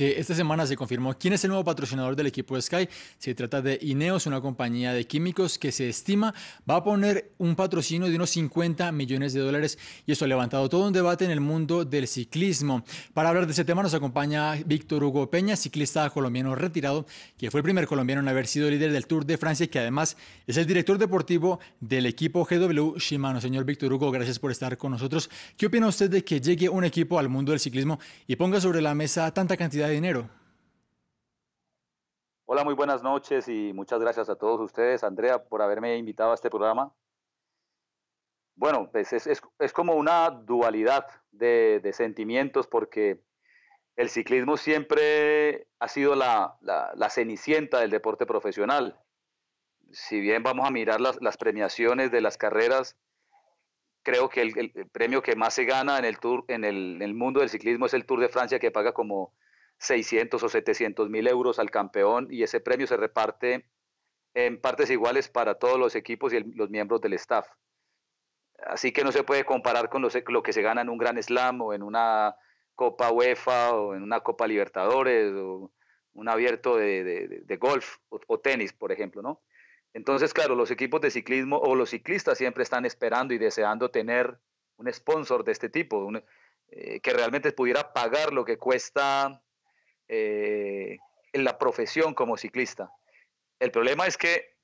que esta semana se confirmó quién es el nuevo patrocinador del equipo Sky. Se trata de Ineos, una compañía de químicos que se estima va a poner un patrocinio de unos 50 millones de dólares y eso ha levantado todo un debate en el mundo del ciclismo. Para hablar de ese tema nos acompaña Víctor Hugo Peña, ciclista colombiano retirado, que fue el primer colombiano en haber sido líder del Tour de Francia y que además es el director deportivo del equipo GW Shimano. Señor Víctor Hugo, gracias por estar con nosotros. ¿Qué opina usted de que llegue un equipo al mundo del ciclismo y ponga sobre la mesa tanta cantidad de dinero. Hola, muy buenas noches y muchas gracias a todos ustedes, Andrea, por haberme invitado a este programa. Bueno, pues es, como una dualidad de, sentimientos porque el ciclismo siempre ha sido la, cenicienta del deporte profesional. Si bien vamos a mirar las, premiaciones de las carreras, creo que el, premio que más se gana en el tour en el, en el, mundo del ciclismo es el Tour de Francia que paga como 600 o 700 mil euros al campeón y ese premio se reparte en partes iguales para todos los equipos y los miembros del staff. Así que no se puede comparar con lo que se gana en un Gran Slam o en una Copa UEFA o en una Copa Libertadores o un abierto de, golf o, tenis, por ejemplo, ¿no? Entonces, claro, los equipos de ciclismo o los ciclistas siempre están esperando y deseando tener un sponsor de este tipo, eh, que realmente pudiera pagar lo que cuesta eh, en la profesión como ciclista. El problema es que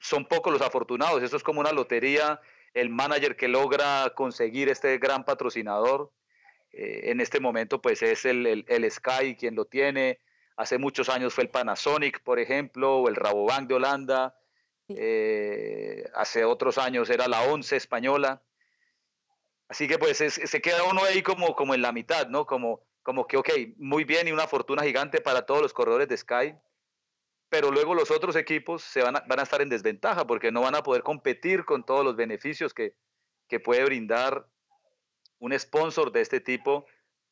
son pocos los afortunados, eso es como una lotería, el manager que logra conseguir este gran patrocinador, eh, en este momento pues es el, Sky quien lo tiene, hace muchos años fue el Panasonic, por ejemplo, o el Rabobank de Holanda, eh, hace otros años era la ONCE española, así que pues se queda uno ahí como, como en la mitad, ¿no? Como como que, ok, muy bien y una fortuna gigante para todos los corredores de Sky, pero luego los otros equipos se van, a, van a estar en desventaja porque no van a poder competir con todos los beneficios que, puede brindar un sponsor de este tipo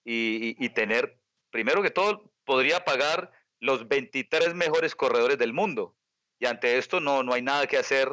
y, tener, primero que todo, podría pagar los 23 mejores corredores del mundo. Y ante esto no, no hay nada que hacer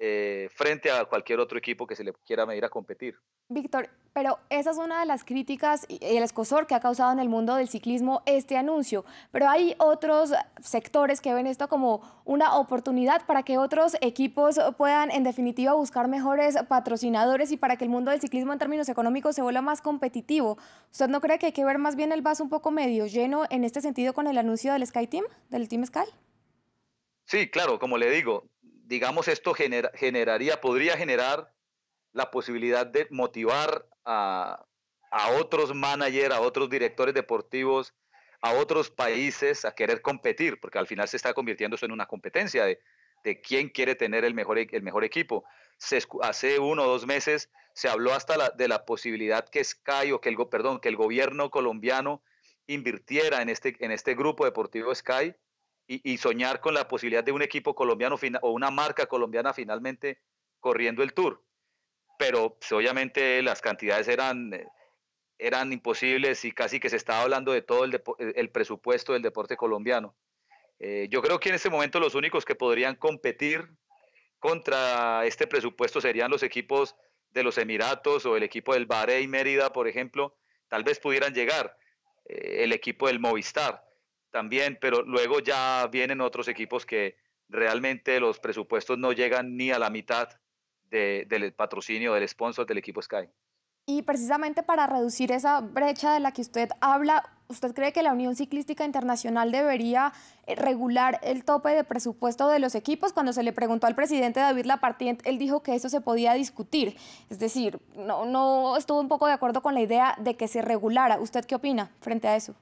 eh, frente a cualquier otro equipo que se le quiera venir a competir. Víctor, pero esa es una de las críticas y el escosor que ha causado en el mundo del ciclismo este anuncio. Pero hay otros sectores que ven esto como una oportunidad para que otros equipos puedan, en definitiva, buscar mejores patrocinadores y para que el mundo del ciclismo en términos económicos se vuelva más competitivo. ¿Usted no cree que hay que ver más bien el vaso un poco medio lleno en este sentido con el anuncio del Sky Team, del Team Sky? Sí, claro, como le digo, digamos esto generaría, podría generar la posibilidad de motivar a, otros managers, a otros directores deportivos, a otros países a querer competir, porque al final se está convirtiendo eso en una competencia de, de quién quiere tener el mejor, el mejor equipo. hace uno o dos meses se habló hasta de la posibilidad que Sky o que el, perdón, que el gobierno colombiano invirtiera en este, en este grupo deportivo Sky y, soñar con la posibilidad de un equipo colombiano o una marca colombiana finalmente corriendo el tour pero pues, obviamente las cantidades eran, eh, eran imposibles y casi que se estaba hablando de todo el, eh, presupuesto del deporte colombiano. Eh, yo creo que en este momento los únicos que podrían competir contra este presupuesto serían los equipos de los Emiratos o el equipo del Baré y Mérida, por ejemplo, tal vez pudieran llegar, el equipo del Movistar también, pero luego ya vienen otros equipos que realmente los presupuestos no llegan ni a la mitad del patrocinio, del sponsor del equipo Sky. Y precisamente para reducir esa brecha de la que usted habla, ¿usted cree que la Unión Ciclística Internacional debería eh, regular el tope de presupuesto de los equipos? Cuando se le preguntó al presidente David Lapartient, él dijo que eso se podía discutir. Es decir, no, no estuvo un poco de acuerdo con la idea de que se regulara. ¿Usted qué opina frente a eso?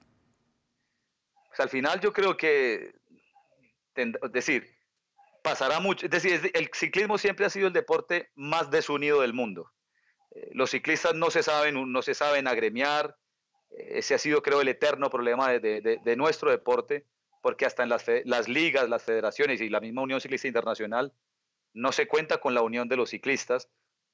Pues al final yo creo que, es decir, pasará mucho. Es decir, el ciclismo siempre ha sido el deporte más desunido del mundo. Eh, los ciclistas no se saben, no se saben agremiar. Eh, ese ha sido, creo, el eterno problema de, nuestro deporte, porque hasta en las, ligas, las federaciones y la misma Unión Ciclista Internacional no se cuenta con la unión de los ciclistas,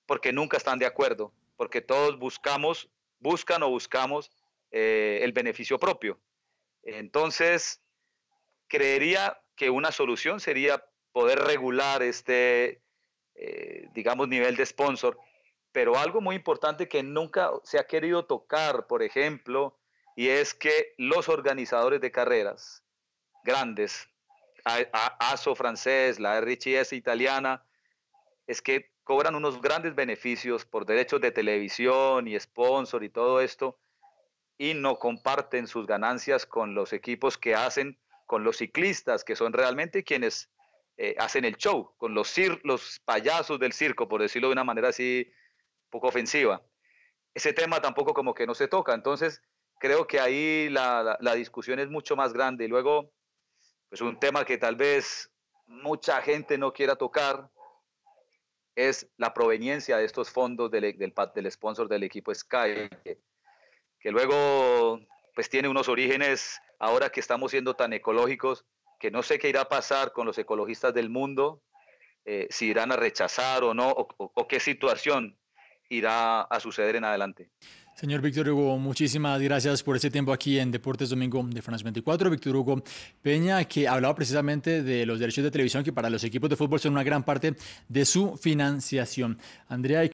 porque nunca están de acuerdo, porque todos buscamos, buscan o buscamos eh, el beneficio propio. Entonces, creería que una solución sería poder regular este, eh, digamos, nivel de sponsor. Pero algo muy importante que nunca se ha querido tocar, por ejemplo, y es que los organizadores de carreras grandes, ASO francés, la RHS italiana, es que cobran unos grandes beneficios por derechos de televisión y sponsor y todo esto, y no comparten sus ganancias con los equipos que hacen, con los ciclistas, que son realmente quienes eh, hacen el show con los, los payasos del circo, por decirlo de una manera así poco ofensiva. Ese tema tampoco como que no se toca, entonces creo que ahí la, discusión es mucho más grande. Y luego, pues un tema que tal vez mucha gente no quiera tocar es la proveniencia de estos fondos del, del, del sponsor del equipo Sky, que, que luego pues tiene unos orígenes ahora que estamos siendo tan ecológicos, que no sé qué irá a pasar con los ecologistas del mundo, eh, si irán a rechazar o no, o, qué situación irá a suceder en adelante. Señor Víctor Hugo, muchísimas gracias por este tiempo aquí en Deportes Domingo de France 24. Víctor Hugo Peña, que hablaba precisamente de los derechos de televisión, que para los equipos de fútbol son una gran parte de su financiación. Andrea,